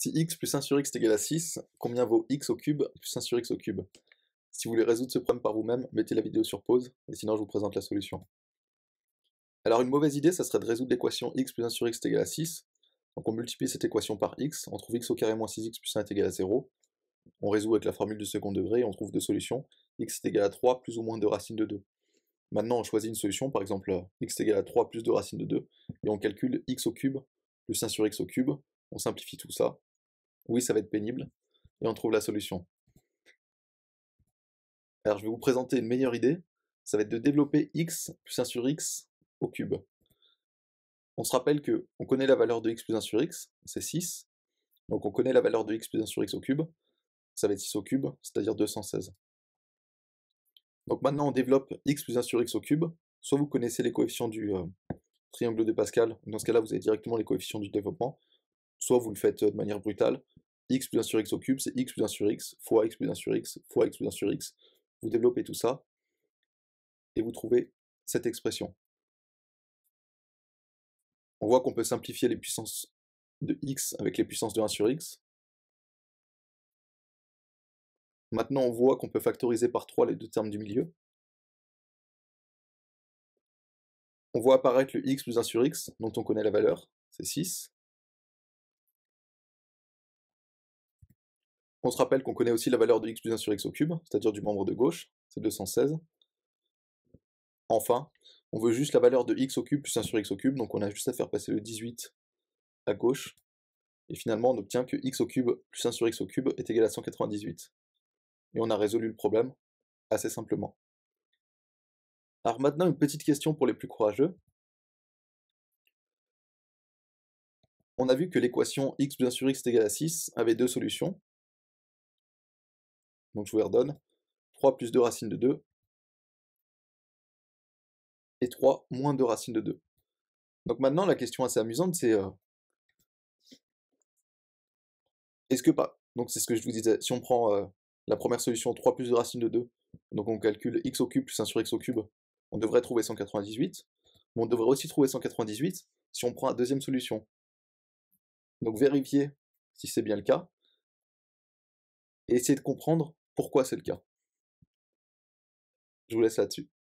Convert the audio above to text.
Si x plus 1 sur x est égal à 6, combien vaut x au cube plus 1 sur x au cube Si vous voulez résoudre ce problème par vous-même, mettez la vidéo sur pause, et sinon je vous présente la solution. Alors une mauvaise idée, ça serait de résoudre l'équation x plus 1 sur x est égal à 6. Donc on multiplie cette équation par x, on trouve x au carré moins 6x plus 1 est égal à 0. On résout avec la formule du second degré et on trouve deux solutions. x est égal à 3 plus ou moins 2 racines de 2. Maintenant, on choisit une solution, par exemple euh, x est égal à 3 plus 2 racines de 2, et on calcule x au cube plus 1 sur x au cube. On simplifie tout ça, oui, ça va être pénible, et on trouve la solution. Alors je vais vous présenter une meilleure idée, ça va être de développer x plus 1 sur x au cube. On se rappelle que on connaît la valeur de x plus 1 sur x, c'est 6, donc on connaît la valeur de x plus 1 sur x au cube, ça va être 6 au cube, c'est-à-dire 216. Donc maintenant on développe x plus 1 sur x au cube, soit vous connaissez les coefficients du euh, triangle de Pascal, dans ce cas-là vous avez directement les coefficients du développement, soit vous le faites euh, de manière brutale, x plus 1 sur x au cube, c'est x plus 1 sur x, fois x plus 1 sur x, fois x plus 1 sur x. Vous développez tout ça, et vous trouvez cette expression. On voit qu'on peut simplifier les puissances de x avec les puissances de 1 sur x. Maintenant, on voit qu'on peut factoriser par 3 les deux termes du milieu. On voit apparaître le x plus 1 sur x, dont on connaît la valeur, c'est 6. On se rappelle qu'on connaît aussi la valeur de x plus 1 sur x au cube, c'est-à-dire du membre de gauche, c'est 216. Enfin, on veut juste la valeur de x au cube plus 1 sur x au cube, donc on a juste à faire passer le 18 à gauche, et finalement on obtient que x au cube plus 1 sur x au cube est égal à 198. Et on a résolu le problème assez simplement. Alors maintenant une petite question pour les plus courageux. On a vu que l'équation x plus 1 sur x est égale à 6 avait deux solutions, donc je vous redonne. 3 plus 2 racines de 2, et 3 moins 2 racines de 2. Donc maintenant, la question assez amusante, c'est euh, est-ce que pas Donc c'est ce que je vous disais, si on prend euh, la première solution, 3 plus 2 racines de 2, donc on calcule x au cube plus 1 sur x au cube, on devrait trouver 198, mais on devrait aussi trouver 198 si on prend la deuxième solution. Donc vérifiez si c'est bien le cas, et essayer de comprendre pourquoi c'est le cas. Je vous laisse là-dessus.